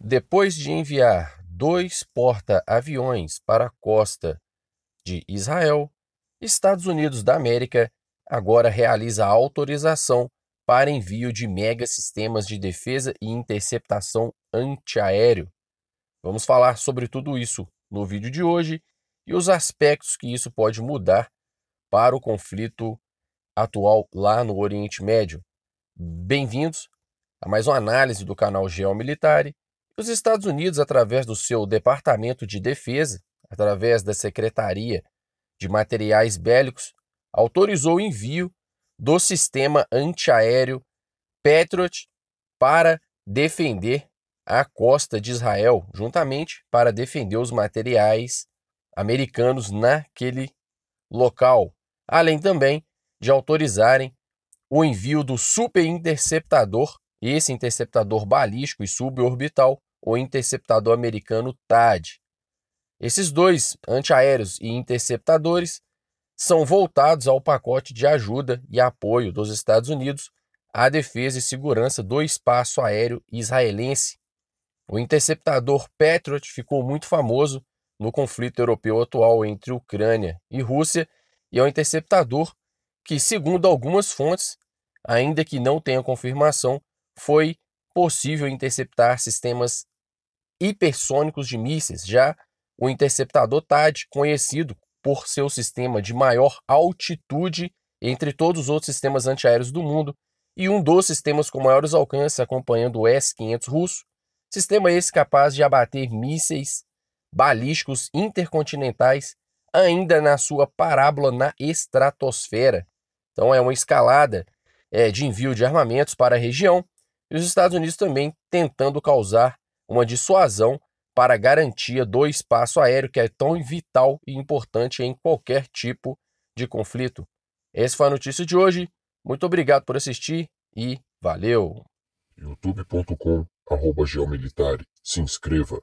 Depois de enviar dois porta-aviões para a costa de Israel, Estados Unidos da América agora realiza autorização para envio de sistemas de defesa e interceptação antiaéreo. Vamos falar sobre tudo isso no vídeo de hoje e os aspectos que isso pode mudar para o conflito atual lá no Oriente Médio. Bem-vindos a mais uma análise do canal Geomilitar os Estados Unidos, através do seu Departamento de Defesa, através da Secretaria de Materiais Bélicos, autorizou o envio do sistema antiaéreo Patriot para defender a costa de Israel, juntamente para defender os materiais americanos naquele local, além também de autorizarem o envio do superinterceptador, esse interceptador balístico e suborbital, o interceptador americano TAD. Esses dois, antiaéreos e interceptadores, são voltados ao pacote de ajuda e apoio dos Estados Unidos à defesa e segurança do espaço aéreo israelense. O interceptador Patriot ficou muito famoso no conflito europeu atual entre Ucrânia e Rússia e é um interceptador que, segundo algumas fontes, ainda que não tenha confirmação, foi possível interceptar sistemas hipersônicos de mísseis, já o interceptador TAD, tá conhecido por seu sistema de maior altitude entre todos os outros sistemas antiaéreos do mundo, e um dos sistemas com maiores alcances, acompanhando o S-500 russo, sistema esse capaz de abater mísseis balísticos intercontinentais ainda na sua parábola na estratosfera. Então é uma escalada é, de envio de armamentos para a região e os Estados Unidos também tentando causar uma dissuasão para a garantia do espaço aéreo, que é tão vital e importante em qualquer tipo de conflito. Essa foi a notícia de hoje. Muito obrigado por assistir e valeu! youtube.com/geomilitare. Se inscreva.